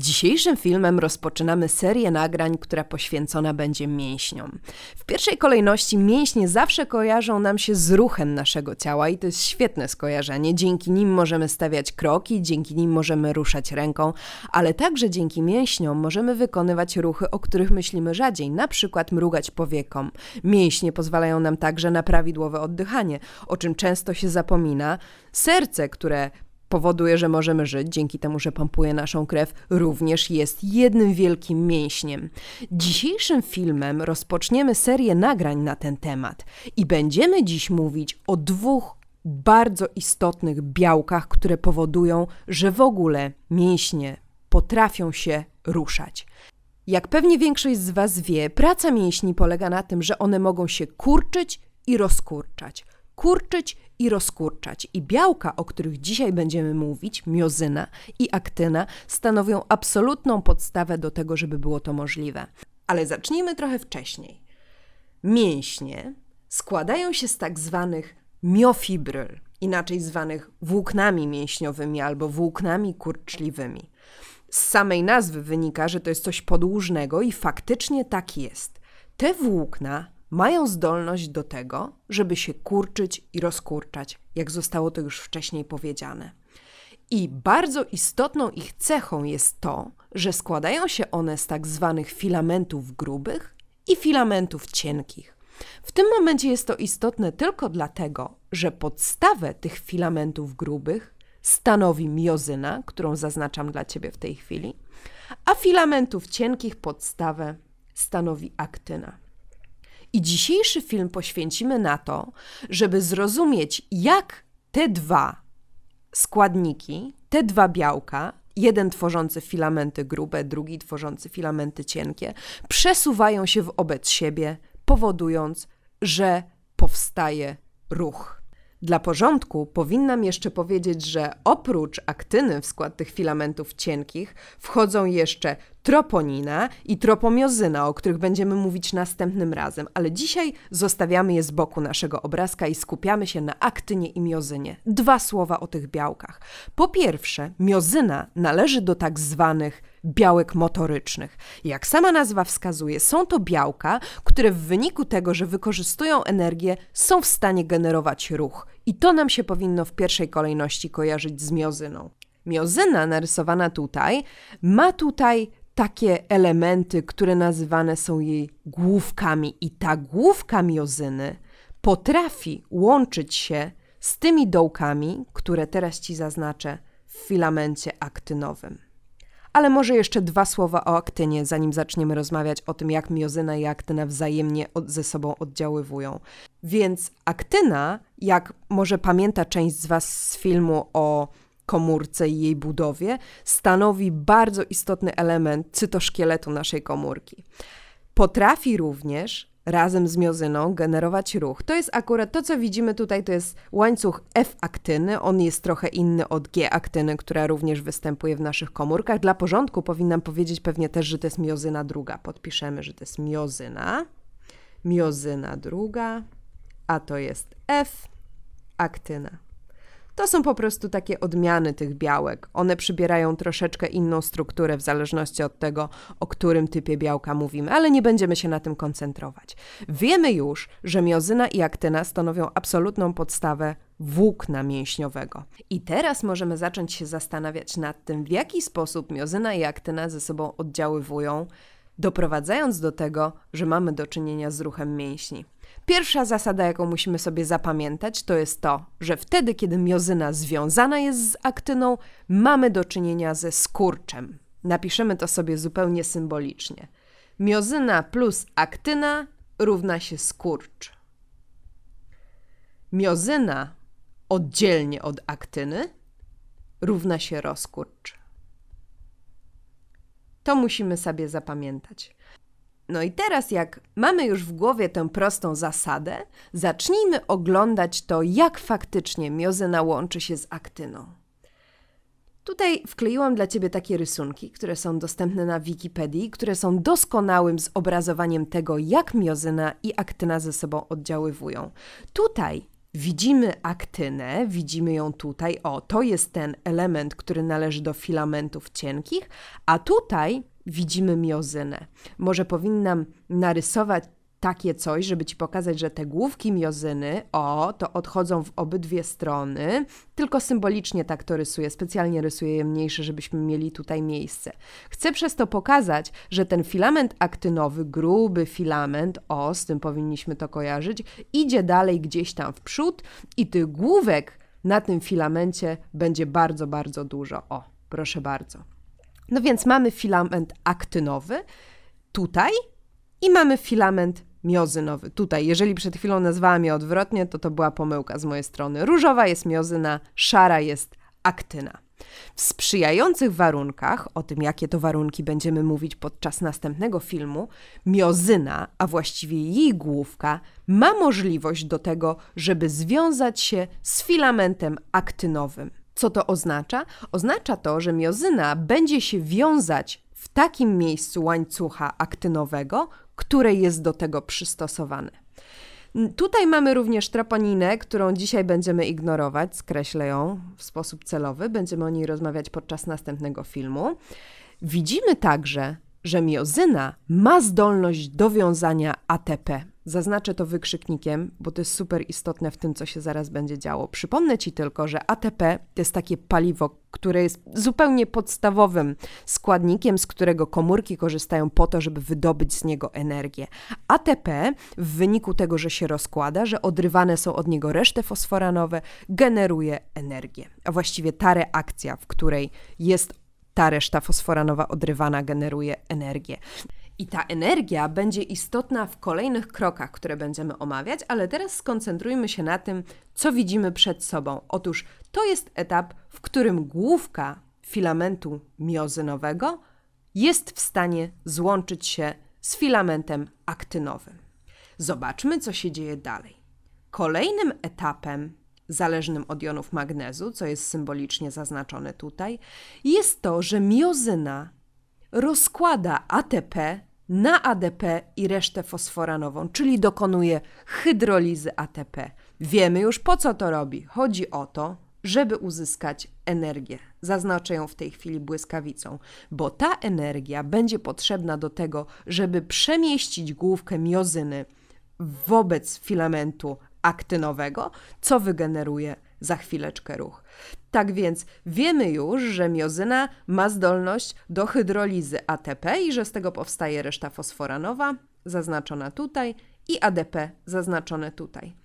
Dzisiejszym filmem rozpoczynamy serię nagrań, która poświęcona będzie mięśniom. W pierwszej kolejności mięśnie zawsze kojarzą nam się z ruchem naszego ciała i to jest świetne skojarzenie. Dzięki nim możemy stawiać kroki, dzięki nim możemy ruszać ręką, ale także dzięki mięśniom możemy wykonywać ruchy, o których myślimy rzadziej, na przykład mrugać powieką. Mięśnie pozwalają nam także na prawidłowe oddychanie, o czym często się zapomina. Serce, które powoduje, że możemy żyć, dzięki temu, że pompuje naszą krew, również jest jednym wielkim mięśniem. Dzisiejszym filmem rozpoczniemy serię nagrań na ten temat i będziemy dziś mówić o dwóch bardzo istotnych białkach, które powodują, że w ogóle mięśnie potrafią się ruszać. Jak pewnie większość z Was wie, praca mięśni polega na tym, że one mogą się kurczyć i rozkurczać kurczyć i rozkurczać. I białka, o których dzisiaj będziemy mówić, miozyna i aktyna, stanowią absolutną podstawę do tego, żeby było to możliwe. Ale zacznijmy trochę wcześniej. Mięśnie składają się z tak zwanych miofibryl, inaczej zwanych włóknami mięśniowymi albo włóknami kurczliwymi. Z samej nazwy wynika, że to jest coś podłużnego i faktycznie tak jest. Te włókna mają zdolność do tego, żeby się kurczyć i rozkurczać, jak zostało to już wcześniej powiedziane. I bardzo istotną ich cechą jest to, że składają się one z tak zwanych filamentów grubych i filamentów cienkich. W tym momencie jest to istotne tylko dlatego, że podstawę tych filamentów grubych stanowi miozyna, którą zaznaczam dla Ciebie w tej chwili, a filamentów cienkich podstawę stanowi aktyna. I dzisiejszy film poświęcimy na to, żeby zrozumieć, jak te dwa składniki, te dwa białka, jeden tworzący filamenty grube, drugi tworzący filamenty cienkie, przesuwają się wobec siebie, powodując, że powstaje ruch. Dla porządku powinnam jeszcze powiedzieć, że oprócz aktyny w skład tych filamentów cienkich wchodzą jeszcze troponina i tropomiozyna, o których będziemy mówić następnym razem, ale dzisiaj zostawiamy je z boku naszego obrazka i skupiamy się na aktynie i miozynie. Dwa słowa o tych białkach. Po pierwsze, miozyna należy do tak zwanych białek motorycznych. Jak sama nazwa wskazuje, są to białka, które w wyniku tego, że wykorzystują energię, są w stanie generować ruch. I to nam się powinno w pierwszej kolejności kojarzyć z miozyną. Miozyna narysowana tutaj ma tutaj takie elementy, które nazywane są jej główkami, i ta główka miozyny potrafi łączyć się z tymi dołkami, które teraz ci zaznaczę w filamencie aktynowym. Ale może jeszcze dwa słowa o aktynie, zanim zaczniemy rozmawiać o tym, jak miozyna i aktyna wzajemnie od, ze sobą oddziaływują. Więc aktyna, jak może pamięta część z Was z filmu o komórce i jej budowie stanowi bardzo istotny element cytoszkieletu naszej komórki. Potrafi również razem z miozyną generować ruch. To jest akurat to, co widzimy tutaj, to jest łańcuch F-aktyny. On jest trochę inny od G-aktyny, która również występuje w naszych komórkach. Dla porządku powinnam powiedzieć pewnie też, że to jest miozyna druga. Podpiszemy, że to jest miozyna. Miozyna druga, a to jest F-aktyna. To są po prostu takie odmiany tych białek. One przybierają troszeczkę inną strukturę w zależności od tego, o którym typie białka mówimy, ale nie będziemy się na tym koncentrować. Wiemy już, że miozyna i aktyna stanowią absolutną podstawę włókna mięśniowego. I teraz możemy zacząć się zastanawiać nad tym, w jaki sposób miozyna i aktyna ze sobą oddziaływują, doprowadzając do tego, że mamy do czynienia z ruchem mięśni. Pierwsza zasada, jaką musimy sobie zapamiętać, to jest to, że wtedy, kiedy miozyna związana jest z aktyną, mamy do czynienia ze skurczem. Napiszemy to sobie zupełnie symbolicznie. Miozyna plus aktyna równa się skurcz. Miozyna oddzielnie od aktyny równa się rozkurcz. To musimy sobie zapamiętać. No i teraz, jak mamy już w głowie tę prostą zasadę, zacznijmy oglądać to, jak faktycznie miozyna łączy się z aktyną. Tutaj wkleiłam dla Ciebie takie rysunki, które są dostępne na Wikipedii, które są doskonałym zobrazowaniem tego, jak miozyna i aktyna ze sobą oddziaływują. Tutaj widzimy aktynę, widzimy ją tutaj, o, to jest ten element, który należy do filamentów cienkich, a tutaj widzimy miozynę. Może powinnam narysować takie coś, żeby ci pokazać, że te główki miozyny, o, to odchodzą w obydwie strony, tylko symbolicznie tak to rysuję, specjalnie rysuję je mniejsze, żebyśmy mieli tutaj miejsce. Chcę przez to pokazać, że ten filament aktynowy, gruby filament, o, z tym powinniśmy to kojarzyć, idzie dalej gdzieś tam w przód i tych główek na tym filamencie będzie bardzo, bardzo dużo. O, proszę bardzo. No więc mamy filament aktynowy tutaj i mamy filament miozynowy tutaj. Jeżeli przed chwilą nazwałam je odwrotnie, to to była pomyłka z mojej strony. Różowa jest miozyna, szara jest aktyna. W sprzyjających warunkach, o tym jakie to warunki będziemy mówić podczas następnego filmu, miozyna, a właściwie jej główka, ma możliwość do tego, żeby związać się z filamentem aktynowym. Co to oznacza? Oznacza to, że miozyna będzie się wiązać w takim miejscu łańcucha aktynowego, które jest do tego przystosowane. Tutaj mamy również troponinę, którą dzisiaj będziemy ignorować, skreślę ją w sposób celowy, będziemy o niej rozmawiać podczas następnego filmu. Widzimy także, że miozyna ma zdolność do wiązania ATP. Zaznaczę to wykrzyknikiem, bo to jest super istotne w tym, co się zaraz będzie działo. Przypomnę Ci tylko, że ATP to jest takie paliwo, które jest zupełnie podstawowym składnikiem, z którego komórki korzystają po to, żeby wydobyć z niego energię. ATP w wyniku tego, że się rozkłada, że odrywane są od niego reszty fosforanowe, generuje energię. A właściwie ta reakcja, w której jest ta reszta fosforanowa odrywana, generuje energię. I ta energia będzie istotna w kolejnych krokach, które będziemy omawiać, ale teraz skoncentrujmy się na tym, co widzimy przed sobą. Otóż to jest etap, w którym główka filamentu miozynowego jest w stanie złączyć się z filamentem aktynowym. Zobaczmy, co się dzieje dalej. Kolejnym etapem zależnym od jonów magnezu, co jest symbolicznie zaznaczone tutaj, jest to, że miozyna rozkłada ATP na ADP i resztę fosforanową, czyli dokonuje hydrolizy ATP. Wiemy już po co to robi. Chodzi o to, żeby uzyskać energię. Zaznaczę ją w tej chwili błyskawicą, bo ta energia będzie potrzebna do tego, żeby przemieścić główkę miozyny wobec filamentu aktynowego, co wygeneruje za chwileczkę ruch. Tak więc wiemy już, że miozyna ma zdolność do hydrolizy ATP i że z tego powstaje reszta fosforanowa, zaznaczona tutaj, i ADP, zaznaczone tutaj.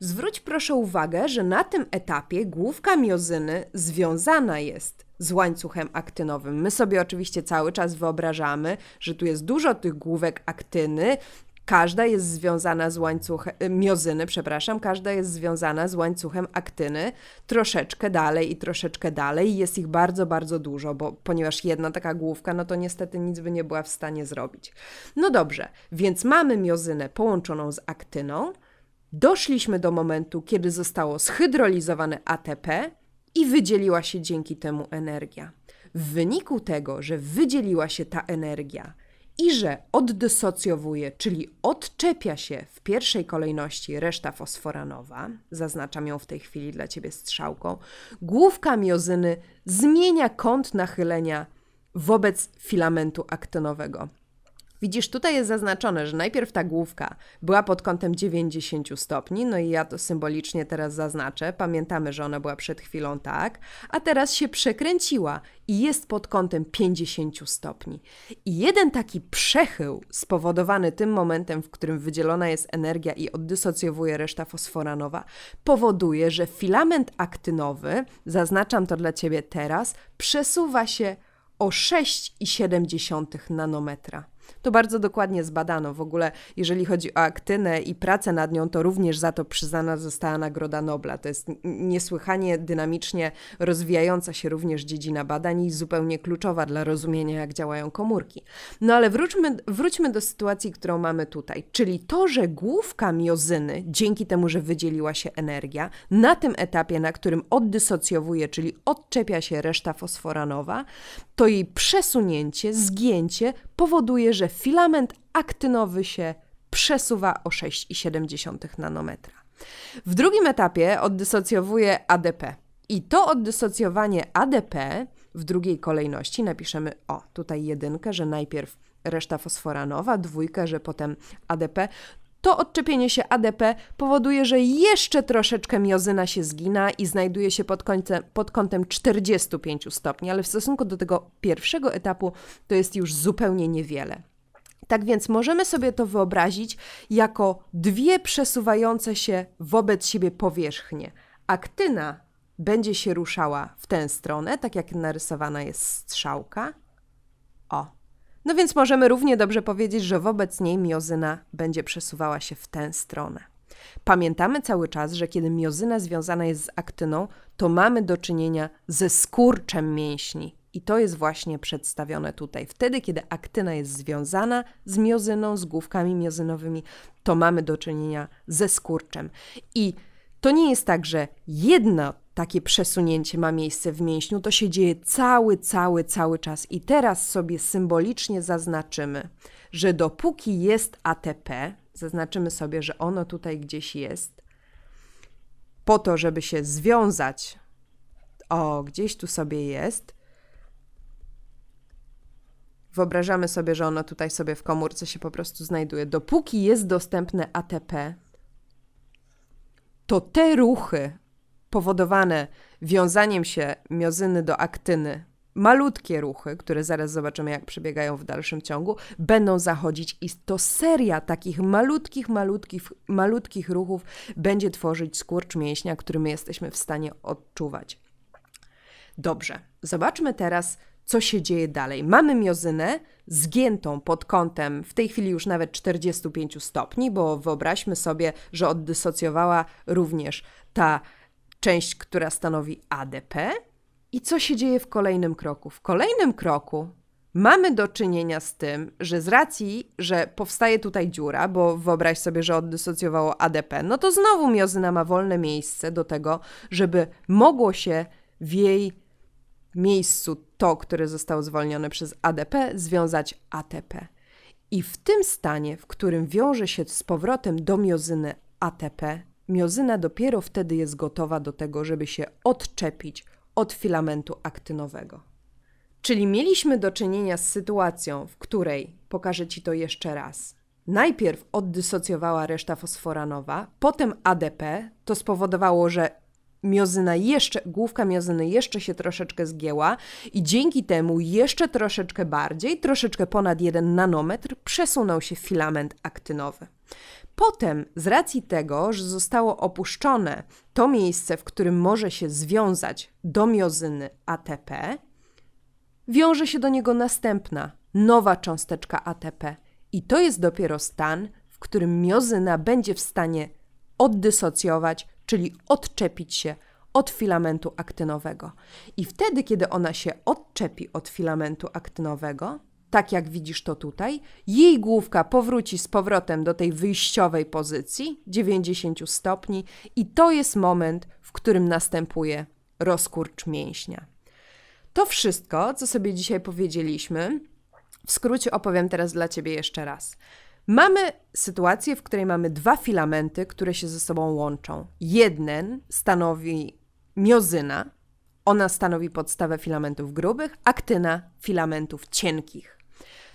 Zwróć proszę uwagę, że na tym etapie główka miozyny związana jest z łańcuchem aktynowym. My sobie oczywiście cały czas wyobrażamy, że tu jest dużo tych główek aktyny, Każda jest związana z łańcuchem, e, miozyny, przepraszam, każda jest związana z łańcuchem aktyny troszeczkę dalej i troszeczkę dalej. Jest ich bardzo, bardzo dużo, bo ponieważ jedna taka główka, no to niestety nic by nie była w stanie zrobić. No dobrze, więc mamy miozynę połączoną z aktyną. Doszliśmy do momentu, kiedy zostało schydrolizowane ATP i wydzieliła się dzięki temu energia. W wyniku tego, że wydzieliła się ta energia, i że oddysocjowuje, czyli odczepia się w pierwszej kolejności reszta fosforanowa, zaznaczam ją w tej chwili dla Ciebie strzałką, główka miozyny zmienia kąt nachylenia wobec filamentu aktynowego. Widzisz, tutaj jest zaznaczone, że najpierw ta główka była pod kątem 90 stopni, no i ja to symbolicznie teraz zaznaczę. Pamiętamy, że ona była przed chwilą tak, a teraz się przekręciła i jest pod kątem 50 stopni. I jeden taki przechył spowodowany tym momentem, w którym wydzielona jest energia i oddysocjowuje reszta fosforanowa, powoduje, że filament aktynowy, zaznaczam to dla Ciebie teraz, przesuwa się o 6,7 nanometra. To bardzo dokładnie zbadano. W ogóle, jeżeli chodzi o aktynę i pracę nad nią, to również za to przyznana została Nagroda Nobla. To jest niesłychanie dynamicznie rozwijająca się również dziedzina badań i zupełnie kluczowa dla rozumienia, jak działają komórki. No ale wróćmy, wróćmy do sytuacji, którą mamy tutaj, czyli to, że główka miozyny, dzięki temu, że wydzieliła się energia, na tym etapie, na którym oddysocjowuje, czyli odczepia się reszta fosforanowa, to jej przesunięcie, zgięcie powoduje, że filament aktynowy się przesuwa o 6,7 nanometra. W drugim etapie oddysocjowuje ADP. I to oddysocjowanie ADP w drugiej kolejności napiszemy o, tutaj jedynkę, że najpierw reszta fosforanowa, dwójkę, że potem ADP, to odczepienie się ADP powoduje, że jeszcze troszeczkę miozyna się zgina i znajduje się pod, pod kątem 45 stopni, ale w stosunku do tego pierwszego etapu to jest już zupełnie niewiele. Tak więc możemy sobie to wyobrazić jako dwie przesuwające się wobec siebie powierzchnie. Aktyna będzie się ruszała w tę stronę, tak jak narysowana jest strzałka. O, no więc możemy równie dobrze powiedzieć, że wobec niej miozyna będzie przesuwała się w tę stronę. Pamiętamy cały czas, że kiedy miozyna związana jest z aktyną, to mamy do czynienia ze skurczem mięśni. I to jest właśnie przedstawione tutaj. Wtedy, kiedy aktyna jest związana z miozyną, z główkami miozynowymi, to mamy do czynienia ze skurczem. I to nie jest tak, że jedno takie przesunięcie ma miejsce w mięśniu, to się dzieje cały, cały, cały czas. I teraz sobie symbolicznie zaznaczymy, że dopóki jest ATP, zaznaczymy sobie, że ono tutaj gdzieś jest, po to, żeby się związać, o, gdzieś tu sobie jest. Wyobrażamy sobie, że ono tutaj sobie w komórce się po prostu znajduje. Dopóki jest dostępne ATP, to te ruchy, powodowane wiązaniem się miozyny do aktyny, malutkie ruchy, które zaraz zobaczymy, jak przebiegają w dalszym ciągu, będą zachodzić i to seria takich malutkich, malutkich, malutkich ruchów będzie tworzyć skurcz mięśnia, który my jesteśmy w stanie odczuwać. Dobrze, zobaczmy teraz, co się dzieje dalej. Mamy miozynę zgiętą pod kątem w tej chwili już nawet 45 stopni, bo wyobraźmy sobie, że oddysocjowała również ta część, która stanowi ADP. I co się dzieje w kolejnym kroku? W kolejnym kroku mamy do czynienia z tym, że z racji, że powstaje tutaj dziura, bo wyobraź sobie, że oddysocjowało ADP, no to znowu miozyna ma wolne miejsce do tego, żeby mogło się w jej miejscu to, które zostało zwolnione przez ADP, związać ATP. I w tym stanie, w którym wiąże się z powrotem do miozyny ATP, Miozyna dopiero wtedy jest gotowa do tego, żeby się odczepić od filamentu aktynowego. Czyli mieliśmy do czynienia z sytuacją, w której, pokażę Ci to jeszcze raz, najpierw oddysocjowała reszta fosforanowa, potem ADP, to spowodowało, że miozyna jeszcze, główka miozyny jeszcze się troszeczkę zgięła i dzięki temu jeszcze troszeczkę bardziej, troszeczkę ponad 1 nanometr przesunął się filament aktynowy. Potem, z racji tego, że zostało opuszczone to miejsce, w którym może się związać do miozyny ATP, wiąże się do niego następna, nowa cząsteczka ATP. I to jest dopiero stan, w którym miozyna będzie w stanie oddysocjować, czyli odczepić się od filamentu aktynowego. I wtedy, kiedy ona się odczepi od filamentu aktynowego, tak jak widzisz to tutaj, jej główka powróci z powrotem do tej wyjściowej pozycji 90 stopni, i to jest moment, w którym następuje rozkurcz mięśnia. To wszystko, co sobie dzisiaj powiedzieliśmy, w skrócie opowiem teraz dla Ciebie jeszcze raz. Mamy sytuację, w której mamy dwa filamenty, które się ze sobą łączą. Jeden stanowi miozyna, ona stanowi podstawę filamentów grubych, aktyna filamentów cienkich.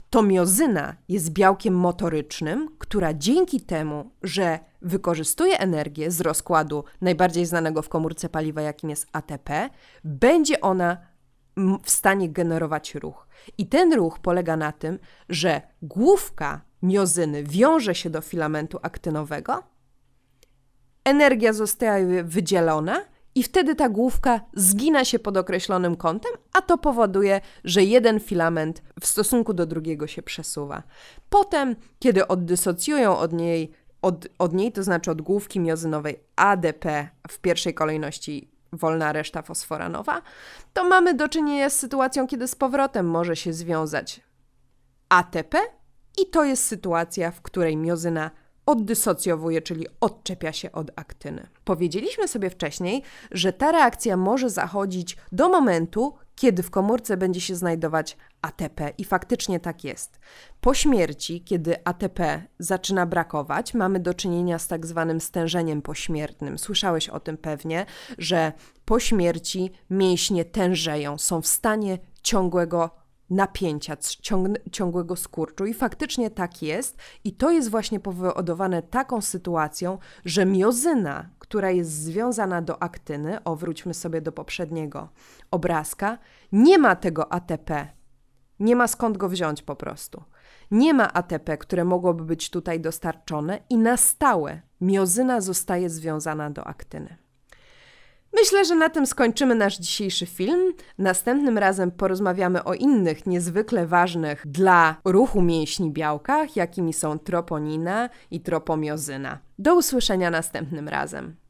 To miozyna jest białkiem motorycznym, która dzięki temu, że wykorzystuje energię z rozkładu najbardziej znanego w komórce paliwa, jakim jest ATP, będzie ona w stanie generować ruch. I ten ruch polega na tym, że główka miozyny wiąże się do filamentu aktynowego, energia zostaje wydzielona i wtedy ta główka zgina się pod określonym kątem, a to powoduje, że jeden filament w stosunku do drugiego się przesuwa. Potem, kiedy oddysocjują od niej, od, od niej to znaczy od główki miozynowej ADP w pierwszej kolejności wolna reszta fosforanowa, to mamy do czynienia z sytuacją, kiedy z powrotem może się związać ATP i to jest sytuacja, w której miozyna oddysocjowuje, czyli odczepia się od aktyny. Powiedzieliśmy sobie wcześniej, że ta reakcja może zachodzić do momentu, kiedy w komórce będzie się znajdować ATP i faktycznie tak jest. Po śmierci, kiedy ATP zaczyna brakować, mamy do czynienia z tak zwanym stężeniem pośmiertnym. Słyszałeś o tym pewnie, że po śmierci mięśnie tężeją, są w stanie ciągłego napięcia, ciągłego skurczu i faktycznie tak jest i to jest właśnie powodowane taką sytuacją, że miozyna, która jest związana do aktyny, o wróćmy sobie do poprzedniego obrazka, nie ma tego ATP. Nie ma skąd go wziąć po prostu. Nie ma ATP, które mogłoby być tutaj dostarczone i na stałe miozyna zostaje związana do aktyny. Myślę, że na tym skończymy nasz dzisiejszy film. Następnym razem porozmawiamy o innych niezwykle ważnych dla ruchu mięśni białkach, jakimi są troponina i tropomiozyna. Do usłyszenia następnym razem.